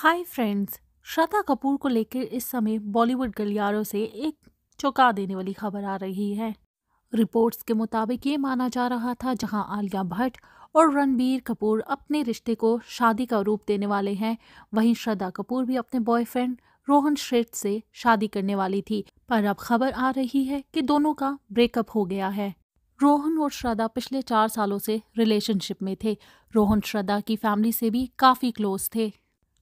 hi friends श्रद्धा कपूर को लेकर इस समय बॉलीवुड गलियारों से एक चौंका देने वाली खबर आ रही है रिपोर्ट्स के मुताबिक ये माना जा रहा था जहां आलिया भट्ट और रणबीर कपूर अपने रिश्ते को शादी का रूप देने वाले हैं वहीं श्रद्धा कपूर भी अपने बॉयफ्रेंड रोहन श्रेष्ठ से शादी करने वाली थी पर अब खबर आ रही है कि दोनों का ब्रेकअप हो गया है रोहन और श्रद्धा पिछले चार सालों से रिलेशनशिप में थे रोहन श्रद्धा की फैमिली से भी काफ़ी क्लोज थे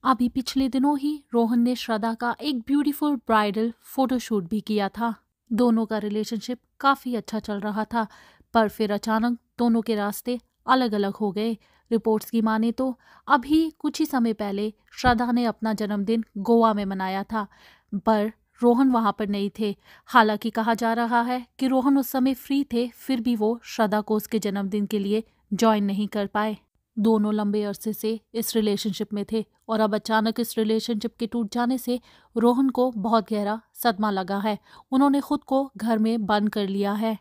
अभी पिछले दिनों ही रोहन ने श्रद्धा का एक ब्यूटीफुल ब्राइडल फोटोशूट भी किया था दोनों का रिलेशनशिप काफ़ी अच्छा चल रहा था पर फिर अचानक दोनों के रास्ते अलग अलग हो गए रिपोर्ट्स की माने तो अभी कुछ ही समय पहले श्रद्धा ने अपना जन्मदिन गोवा में मनाया था पर रोहन वहाँ पर नहीं थे हालांकि कहा जा रहा है कि रोहन उस समय फ्री थे फिर भी वो श्रद्धा को उसके जन्मदिन के लिए ज्वाइन नहीं कर पाए दोनों लंबे अरसे से इस रिलेशनशिप में थे और अब अचानक इस रिलेशनशिप के टूट जाने से रोहन को बहुत गहरा सदमा लगा है उन्होंने खुद को घर में बंद कर लिया है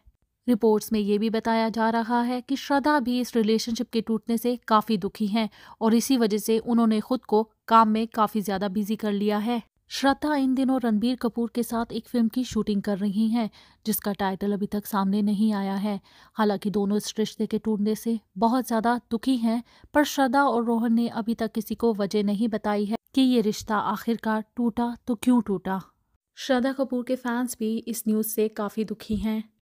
रिपोर्ट्स में ये भी बताया जा रहा है कि श्रद्धा भी इस रिलेशनशिप के टूटने से काफ़ी दुखी हैं और इसी वजह से उन्होंने खुद को काम में काफ़ी ज़्यादा बिजी कर लिया है श्रद्धा इन दिनों रणबीर कपूर के साथ एक फिल्म की शूटिंग कर रही हैं जिसका टाइटल अभी तक सामने नहीं आया है हालांकि दोनों इस रिश्ते के टूटने से बहुत ज़्यादा दुखी हैं पर श्रद्धा और रोहन ने अभी तक किसी को वजह नहीं बताई है कि ये रिश्ता आखिरकार टूटा तो क्यों टूटा श्रद्धा कपूर के फैंस भी इस न्यूज़ से काफ़ी दुखी हैं